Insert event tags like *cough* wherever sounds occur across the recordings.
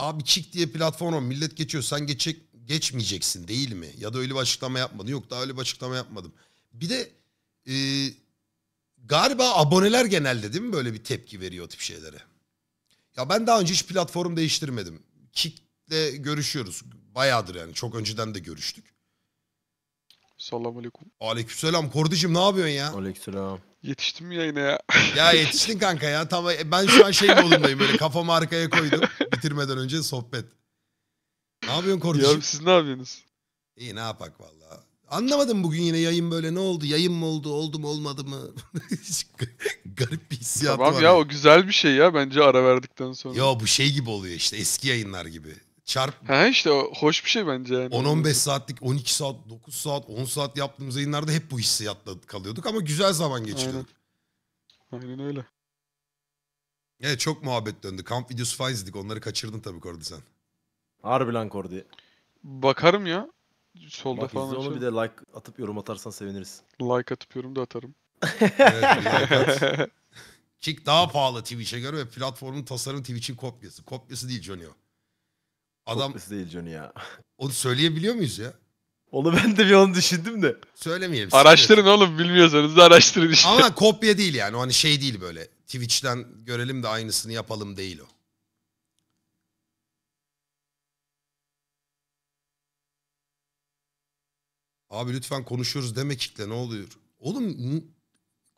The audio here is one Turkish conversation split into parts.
Abi çık diye platform Millet geçiyor. Sen geçecek, geçmeyeceksin değil mi? Ya da öyle bir açıklama yapmadın. Yok daha öyle bir açıklama yapmadım. Bir de e, galiba aboneler genelde değil mi böyle bir tepki veriyor o tip şeylere? Ya ben daha önce hiç platform değiştirmedim. Kick'le görüşüyoruz. Bayağıdır yani. Çok önceden de görüştük. Selamun aleyküm. Aleykümselam. Kordicim ne yapıyorsun ya? Aleykümselam. Yetiştim mi yayına ya? *laughs* Ya yetiştin kanka ya. tamam e, ben şu an şey modundayım böyle kafamı arkaya koydum. Bitirmeden önce sohbet. Ne yapıyorsun kardeşim? Ya siz ne yapıyorsunuz? İyi ne yapak valla. Anlamadım bugün yine yayın böyle ne oldu? Yayın mı oldu? Oldu mu olmadı mı? *laughs* Garip bir hissiyat tamam var. Tamam ya yani. o güzel bir şey ya bence ara verdikten sonra. Ya bu şey gibi oluyor işte eski yayınlar gibi. Çarp. Ha işte o hoş bir şey bence yani. 10-15 saatlik, 12 saat, 9 saat, 10 saat yaptığımız yayınlarda hep bu hissiyatla kalıyorduk ama güzel zaman geçiriyorduk. Aynen, Aynen öyle. Evet çok muhabbet döndü. Kamp videosu falan izledik. Onları kaçırdın tabii Kordi sen. Harbi Kordi. Bakarım ya. Solda Bak, falan. Onu bir de like atıp yorum atarsan seviniriz. Like atıp yorum da atarım. evet, like at. *laughs* Kick daha pahalı Twitch'e göre ve platformun tasarım Twitch'in kopyası. Kopyası değil Johnny o. Adam Çok değil Johnny ya. *laughs* Onu söyleyebiliyor muyuz ya? Onu ben de bir onu düşündüm de. Söylemeyelim. Araştırın oğlum bilmiyorsanız da araştırın işte. Ama *laughs* kopya değil yani. O hani şey değil böyle. Twitch'ten görelim de aynısını yapalım değil o. Abi lütfen konuşuyoruz deme kitle ne oluyor? Oğlum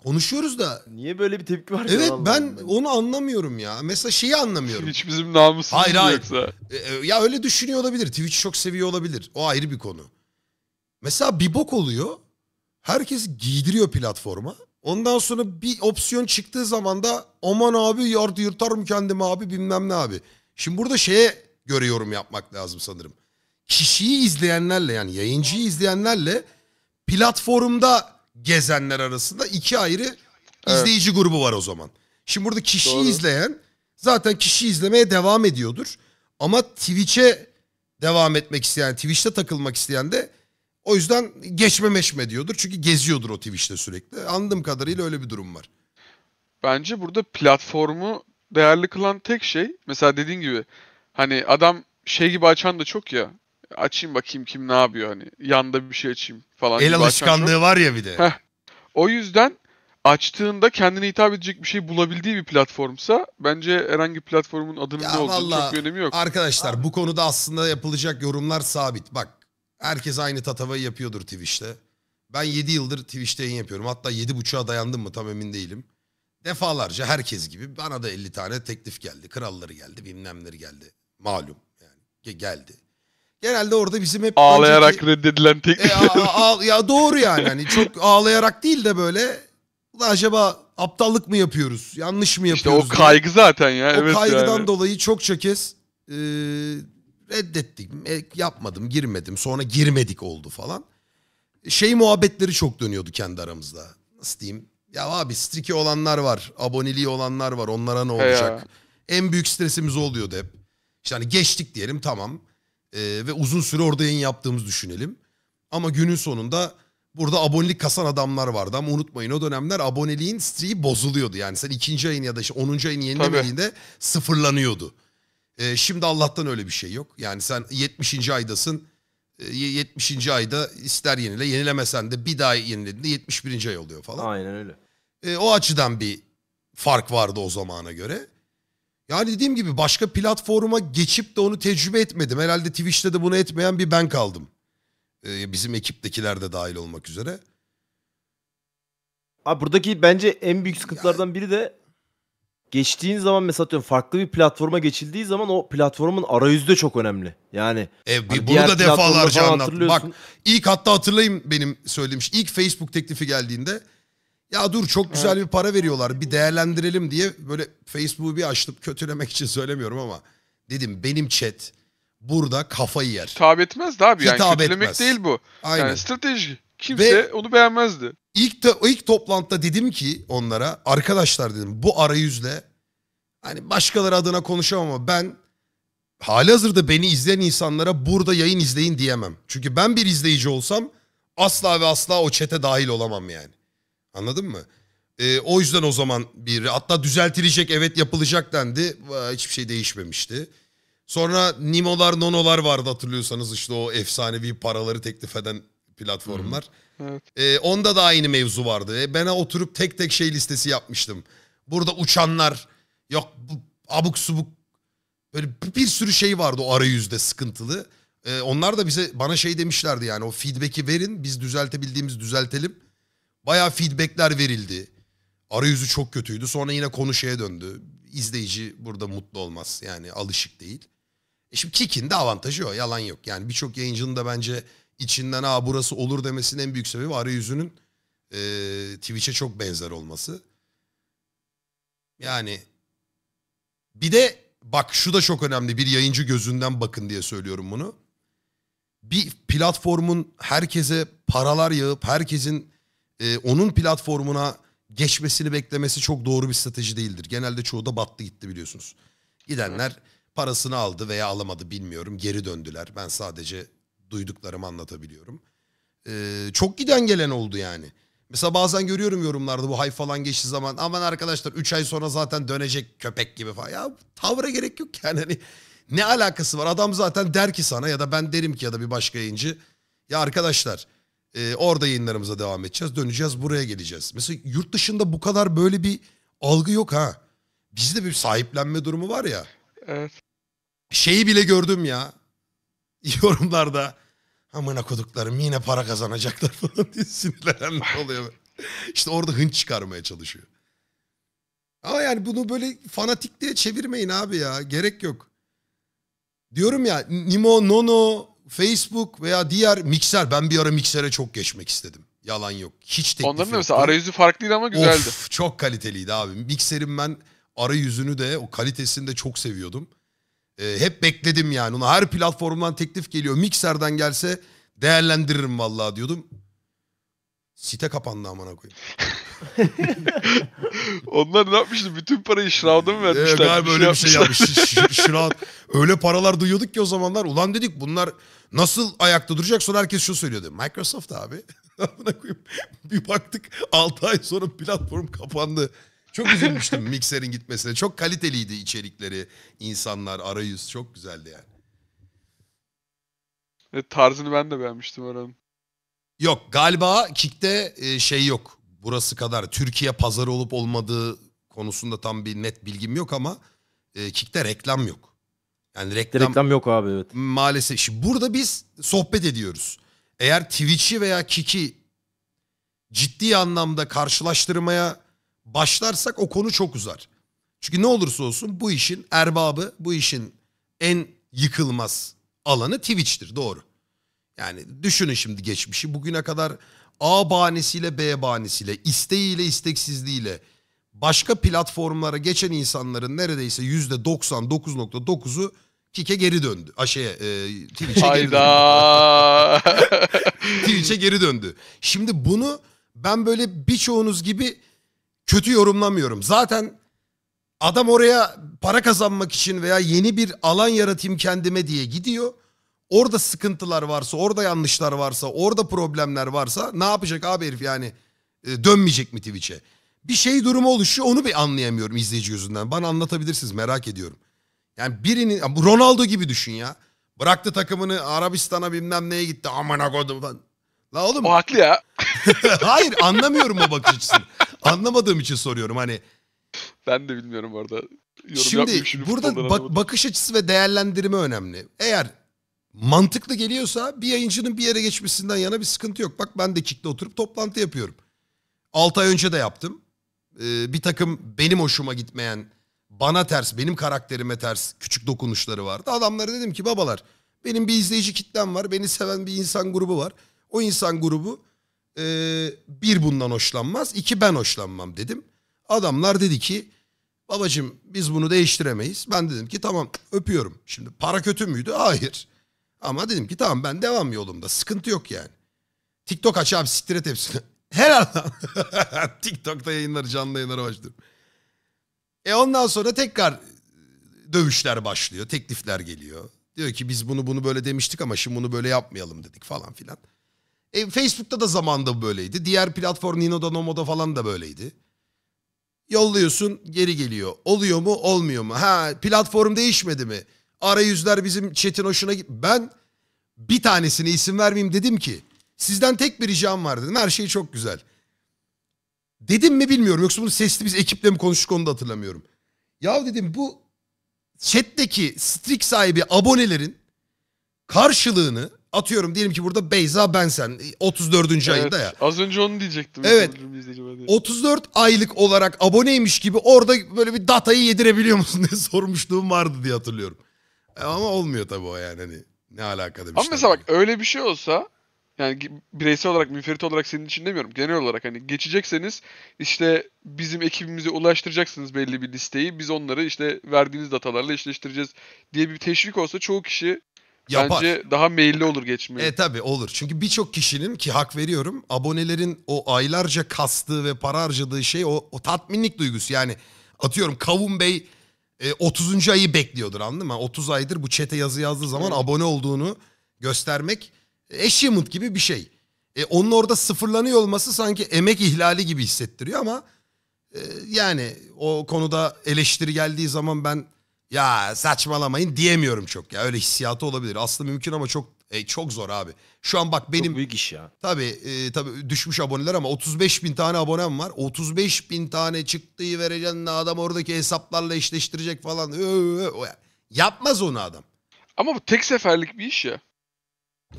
Konuşuyoruz da. Niye böyle bir tepki var? Evet ben, ben onu anlamıyorum ya. Mesela şeyi anlamıyorum. Twitch bizim namusumuz hayır, hayır. yoksa. E, e ya öyle düşünüyor olabilir. Twitch çok seviyor olabilir. O ayrı bir konu. Mesela bir bok oluyor. Herkes giydiriyor platforma. Ondan sonra bir opsiyon çıktığı zaman da aman abi yardı yırtarım kendimi abi bilmem ne abi. Şimdi burada şeye göre yorum yapmak lazım sanırım. Kişiyi izleyenlerle yani yayıncıyı izleyenlerle platformda gezenler arasında iki ayrı izleyici grubu var o zaman. Şimdi burada kişi Doğru. izleyen zaten kişi izlemeye devam ediyordur. Ama Twitch'e devam etmek isteyen, Twitch'te takılmak isteyen de o yüzden geçme meşme diyordur. Çünkü geziyordur o Twitch'te sürekli. Anladığım kadarıyla öyle bir durum var. Bence burada platformu değerli kılan tek şey mesela dediğin gibi hani adam şey gibi açan da çok ya açayım bakayım kim ne yapıyor hani yanda bir şey açayım falan. El alışkanlığı var ya bir de. Heh. O yüzden açtığında kendine hitap edecek bir şey bulabildiği bir platformsa bence herhangi platformun adının ya ne olduğunu vallahi, çok bir önemi yok. Arkadaşlar bu konuda aslında yapılacak yorumlar sabit. Bak herkes aynı tatavayı yapıyordur Twitch'te. Ben 7 yıldır Twitch'te yayın yapıyorum. Hatta 7.5'a dayandım mı tam emin değilim. Defalarca herkes gibi bana da 50 tane teklif geldi. Kralları geldi, bilmemleri geldi. Malum yani geldi. Genelde orada bizim hep ağlayarak önceki... reddedilen tek. E, a, a, ya doğru yani. Hani çok ağlayarak değil de böyle acaba aptallık mı yapıyoruz? Yanlış mı yapıyoruz? İşte o kaygı diye. zaten ya. O evet kaygıdan yani. dolayı çok kez e, reddettim. E, yapmadım, girmedim. Sonra girmedik oldu falan. Şey muhabbetleri çok dönüyordu kendi aramızda. Nasıl diyeyim? Ya abi striki olanlar var. Aboneliği olanlar var. Onlara ne olacak? He En büyük stresimiz oluyordu hep. İşte hani geçtik diyelim tamam e, ve uzun süre orada yayın yaptığımızı düşünelim. Ama günün sonunda burada abonelik kasan adamlar vardı ama unutmayın o dönemler aboneliğin streyi bozuluyordu. Yani sen ikinci ayın ya da işte onuncu ayın yenilemediğinde Tabii. sıfırlanıyordu. E, şimdi Allah'tan öyle bir şey yok. Yani sen 70. aydasın. 70. Ee, ayda ister yenile yenilemesen de bir daha yenilediğinde 71. ay oluyor falan. Aynen öyle. E, o açıdan bir fark vardı o zamana göre. Yani dediğim gibi başka platforma geçip de onu tecrübe etmedim. Herhalde Twitch'te de bunu etmeyen bir ben kaldım. Ee, bizim ekiptekiler de dahil olmak üzere. Abi buradaki bence en büyük sıkıntılardan biri de geçtiğin zaman mesela diyorum, farklı bir platforma geçildiği zaman o platformun arayüzü de çok önemli. Yani E, bir- hani bunu diğer da defalarca falan anlattım. Bak ilk hatta hatırlayayım benim söylemiş. İlk Facebook teklifi geldiğinde ya dur çok güzel bir para veriyorlar bir değerlendirelim diye böyle Facebook'u bir açtım kötülemek için söylemiyorum ama dedim benim chat burada kafayı yer. Hitap etmez de abi yani kötülemek etmez. değil bu. Aynen. Yani strateji. Kimse Ve onu beğenmezdi. İlk, de, ilk toplantıda dedim ki onlara arkadaşlar dedim bu arayüzle hani başkaları adına konuşamam ama ben hali hazırda beni izleyen insanlara burada yayın izleyin diyemem. Çünkü ben bir izleyici olsam asla ve asla o çete dahil olamam yani. Anladın mı? E, o yüzden o zaman bir hatta düzeltilecek evet yapılacak dendi. Ee, hiçbir şey değişmemişti. Sonra Nimo'lar, Nono'lar vardı hatırlıyorsanız işte o efsanevi paraları teklif eden platformlar. Evet. E, onda da aynı mevzu vardı. E, ben oturup tek tek şey listesi yapmıştım. Burada uçanlar, yok bu, abuk subuk böyle bir sürü şey vardı o arayüzde sıkıntılı. E, onlar da bize bana şey demişlerdi yani o feedback'i verin biz düzeltebildiğimiz düzeltelim. Bayağı feedbackler verildi. Arayüzü çok kötüydü. Sonra yine konu şeye döndü. İzleyici burada mutlu olmaz. Yani alışık değil. E şimdi Kik'in de avantajı o. Yalan yok. Yani birçok yayıncının da bence içinden aa burası olur demesinin en büyük sebebi arayüzünün e, Twitch'e çok benzer olması. Yani bir de bak şu da çok önemli bir yayıncı gözünden bakın diye söylüyorum bunu. Bir platformun herkese paralar yağıp herkesin e, onun platformuna geçmesini beklemesi çok doğru bir strateji değildir. Genelde çoğu da battı gitti biliyorsunuz. Gidenler parasını aldı veya alamadı bilmiyorum geri döndüler. Ben sadece duyduklarımı anlatabiliyorum. Ee, çok giden gelen oldu yani. Mesela bazen görüyorum yorumlarda bu hay falan geçti zaman aman arkadaşlar 3 ay sonra zaten dönecek köpek gibi falan. Ya tavra gerek yok yani hani ne alakası var adam zaten der ki sana ya da ben derim ki ya da bir başka yayıncı ya arkadaşlar ee, orada yayınlarımıza devam edeceğiz. Döneceğiz buraya geleceğiz. Mesela yurt dışında bu kadar böyle bir algı yok ha. Bizde bir sahiplenme durumu var ya. Evet. Şeyi bile gördüm ya. *laughs* Yorumlarda amına koduklarım yine para kazanacaklar *laughs* falan diye sinirlenenler *laughs* oluyor. İşte orada hınç çıkarmaya çalışıyor. Ama yani bunu böyle fanatik diye çevirmeyin abi ya. Gerek yok. Diyorum ya Nimo Nono Facebook veya diğer mikser. Ben bir ara miksere çok geçmek istedim. Yalan yok. Hiç teklif Onların da mesela arayüzü farklıydı ama güzeldi. Of, çok kaliteliydi abi. Mikserin ben arayüzünü de o kalitesini de çok seviyordum. Ee, hep bekledim yani. Ona her platformdan teklif geliyor. Mikserden gelse değerlendiririm vallahi diyordum. Site kapandı amına koyayım. *laughs* Onlar ne yapmıştı? Bütün parayı Shroud'a mı ee, vermişler? Evet, galiba şey öyle bir şey yapmış. Shroud. öyle paralar duyuyorduk ki o zamanlar. Ulan dedik bunlar nasıl ayakta duracak? Sonra herkes şu söylüyordu. Microsoft abi. *laughs* bir baktık 6 ay sonra platform kapandı. Çok üzülmüştüm *laughs* mikserin gitmesine. Çok kaliteliydi içerikleri, insanlar, arayüz. Çok güzeldi yani. Evet, tarzını ben de beğenmiştim oranın. Yok galiba Kik'te e, şey yok. Burası kadar Türkiye pazarı olup olmadığı konusunda tam bir net bilgim yok ama e, Kik'te reklam yok. Yani reklam, reklam yok abi evet. Maalesef. Şimdi burada biz sohbet ediyoruz. Eğer Twitch'i veya Kik'i ciddi anlamda karşılaştırmaya başlarsak o konu çok uzar. Çünkü ne olursa olsun bu işin erbabı, bu işin en yıkılmaz alanı Twitch'tir doğru. Yani düşünün şimdi geçmişi bugüne kadar A bahanesiyle B bahanesiyle, isteğiyle isteksizliğiyle başka platformlara geçen insanların neredeyse %99.9'u Kike geri döndü. A e, Twitch'e geri döndü. *laughs* Twitch'e geri döndü. Şimdi bunu ben böyle birçoğunuz gibi kötü yorumlamıyorum. Zaten adam oraya para kazanmak için veya yeni bir alan yaratayım kendime diye gidiyor. Orada sıkıntılar varsa, orada yanlışlar varsa, orada problemler varsa ne yapacak abi herif yani? E, dönmeyecek mi Twitch'e? Bir şey durumu oluşuyor onu bir anlayamıyorum izleyici gözünden. Bana anlatabilirsiniz merak ediyorum. Yani birinin Ronaldo gibi düşün ya. Bıraktı takımını Arabistan'a bilmem neye gitti. Amına kodum falan. La oğlum. O haklı ya. *laughs* Hayır anlamıyorum o bakış açısını. Anlamadığım için soruyorum hani. Ben de bilmiyorum orada. Yorum şimdi burada bak, bakış açısı ve değerlendirme önemli. Eğer mantıklı geliyorsa bir yayıncının bir yere geçmesinden yana bir sıkıntı yok. Bak ben de kickle oturup toplantı yapıyorum. 6 ay önce de yaptım. Ee, bir takım benim hoşuma gitmeyen, bana ters, benim karakterime ters küçük dokunuşları vardı. Adamlara dedim ki babalar benim bir izleyici kitlem var, beni seven bir insan grubu var. O insan grubu e, bir bundan hoşlanmaz, iki ben hoşlanmam dedim. Adamlar dedi ki babacım biz bunu değiştiremeyiz. Ben dedim ki tamam öpüyorum. Şimdi para kötü müydü? Hayır. Ama dedim ki tamam ben devam yolumda. Sıkıntı yok yani. TikTok aç abi siktir et hepsini. *laughs* Her adam. *laughs* TikTok'ta yayınları canlı yayınlara başlıyorum. E ondan sonra tekrar dövüşler başlıyor. Teklifler geliyor. Diyor ki biz bunu bunu böyle demiştik ama şimdi bunu böyle yapmayalım dedik falan filan. E, Facebook'ta da zamanda böyleydi. Diğer platform Nino'da Nomo'da falan da böyleydi. Yolluyorsun geri geliyor. Oluyor mu olmuyor mu? Ha platform değişmedi mi? arayüzler bizim chat'in hoşuna git. Ben bir tanesine isim vermeyeyim dedim ki sizden tek bir ricam var dedim. Her şey çok güzel. Dedim mi bilmiyorum. Yoksa bunu sesli biz ekiple mi konuştuk onu da hatırlamıyorum. Ya dedim bu chat'teki strik sahibi abonelerin karşılığını atıyorum diyelim ki burada Beyza Bensen 34. Evet, ayında ya. Az önce onu diyecektim. Evet. 34 aylık olarak aboneymiş gibi orada böyle bir datayı yedirebiliyor musun diye *laughs* sormuşluğum vardı diye hatırlıyorum. E, ama olmuyor tabii o yani hani ne alakalı bir Ama mesela bak öyle bir şey olsa yani bireysel olarak müferit olarak senin için demiyorum. Genel olarak hani geçecekseniz işte bizim ekibimize ulaştıracaksınız belli bir listeyi. Biz onları işte verdiğiniz datalarla eşleştireceğiz diye bir teşvik olsa çoğu kişi Yapar. Bence daha meyilli olur geçmeye. E tabi olur. Çünkü birçok kişinin ki hak veriyorum abonelerin o aylarca kastığı ve para harcadığı şey o, o tatminlik duygusu. Yani atıyorum Kavun Bey e, 30. ayı bekliyordur anladın mı? 30 aydır bu çete yazı yazdığı zaman evet. abone olduğunu göstermek achievement gibi bir şey. E, onun orada sıfırlanıyor olması sanki emek ihlali gibi hissettiriyor ama e, yani o konuda eleştiri geldiği zaman ben ya saçmalamayın diyemiyorum çok ya öyle hissiyatı olabilir. Aslında mümkün ama çok e, çok zor abi. Şu an bak benim... Çok büyük iş ya. Tabii, e, tabii düşmüş aboneler ama 35 bin tane abonem var. 35 bin tane çıktığı vereceğin adam oradaki hesaplarla eşleştirecek falan. Ö, ö, ö. Yapmaz onu adam. Ama bu tek seferlik bir iş ya.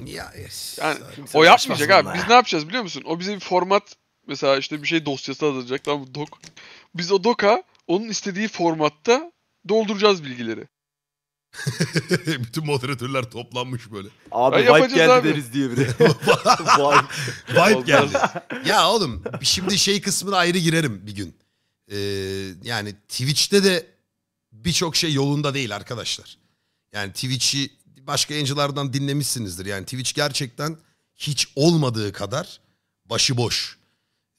Ya yani, o yapmayacak abi. Biz ne yapacağız biliyor musun? O bize bir format mesela işte bir şey dosyası hazırlayacak. Tamam dok. Biz o doka onun istediği formatta dolduracağız bilgileri. *laughs* Bütün moderatörler toplanmış böyle. Abi ya vibe geldi abi. deriz diye biri. *laughs* vibe. vibe geldi. ya oğlum şimdi şey kısmına ayrı girerim bir gün. Ee, yani Twitch'te de birçok şey yolunda değil arkadaşlar. Yani Twitch'i başka yayıncılardan dinlemişsinizdir. Yani Twitch gerçekten hiç olmadığı kadar başıboş.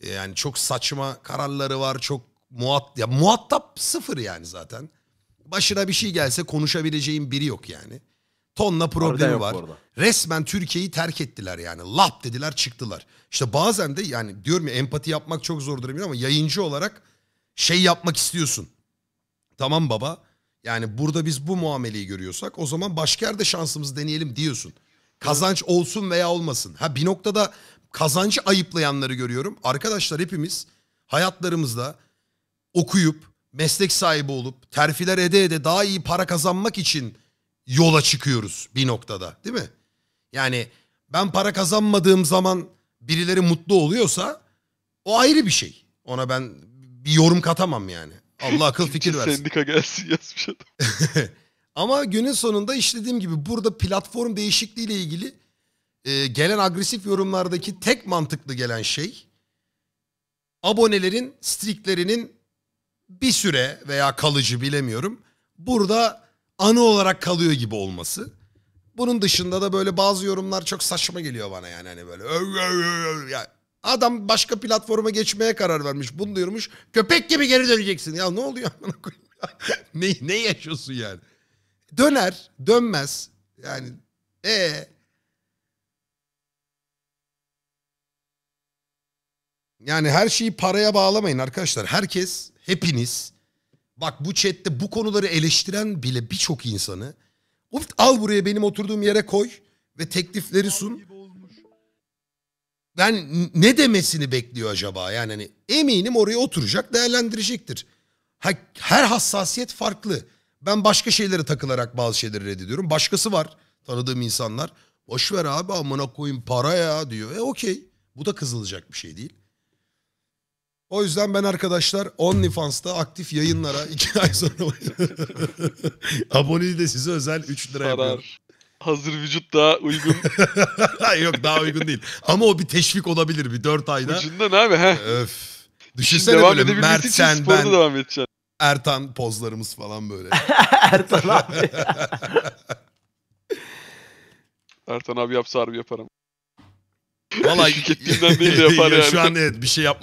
Ee, yani çok saçma kararları var, çok muat ya muhatap sıfır yani zaten. Başına bir şey gelse konuşabileceğim biri yok yani. Tonla problemi var. Resmen Türkiye'yi terk ettiler yani. Lap dediler çıktılar. İşte bazen de yani diyorum ya empati yapmak çok zordur eminim ama yayıncı olarak şey yapmak istiyorsun. Tamam baba yani burada biz bu muameleyi görüyorsak o zaman başka yerde şansımızı deneyelim diyorsun. Kazanç olsun veya olmasın. Ha bir noktada kazancı ayıplayanları görüyorum. Arkadaşlar hepimiz hayatlarımızda okuyup meslek sahibi olup terfiler ede ede daha iyi para kazanmak için yola çıkıyoruz bir noktada değil mi? Yani ben para kazanmadığım zaman birileri mutlu oluyorsa o ayrı bir şey. Ona ben bir yorum katamam yani. Allah akıl *laughs* fikir versin. Sendika gelsin yazmış adam. *laughs* Ama günün sonunda işlediğim gibi burada platform değişikliği ile ilgili e, gelen agresif yorumlardaki tek mantıklı gelen şey abonelerin striklerinin bir süre veya kalıcı bilemiyorum. Burada anı olarak kalıyor gibi olması. Bunun dışında da böyle bazı yorumlar çok saçma geliyor bana yani hani böyle. adam başka platforma geçmeye karar vermiş. Bunu duyurmuş. Köpek gibi geri döneceksin. Ya ne oluyor amına *laughs* ne ne yaşıyorsun yani? Döner, dönmez. Yani e Yani her şeyi paraya bağlamayın arkadaşlar. Herkes, hepiniz bak bu chatte bu konuları eleştiren bile birçok insanı Uf, al buraya benim oturduğum yere koy ve teklifleri sun. Ben ne demesini bekliyor acaba? Yani hani eminim oraya oturacak değerlendirecektir. Her hassasiyet farklı. Ben başka şeylere takılarak bazı şeyleri reddediyorum. Başkası var tanıdığım insanlar. Boş ver abi amına koyayım para ya diyor. E okey. Bu da kızılacak bir şey değil. O yüzden ben arkadaşlar OnlyFans'ta aktif yayınlara 2 *laughs* ay sonra *laughs* aboneliği de size özel 3 lira yapıyorum. Hazır vücut daha uygun. *laughs* Yok daha uygun değil. Ama o bir teşvik olabilir bir 4 ayda. Ucundan abi he. Öf. Düşünsene devam böyle Mert sen ben. Devam edeceğim. Ertan pozlarımız falan böyle. Ertan abi. Ertan abi yapsa harbi yaparım. Vallahi şirketliğinden değil de yapar yani. Şu an evet bir şey yapma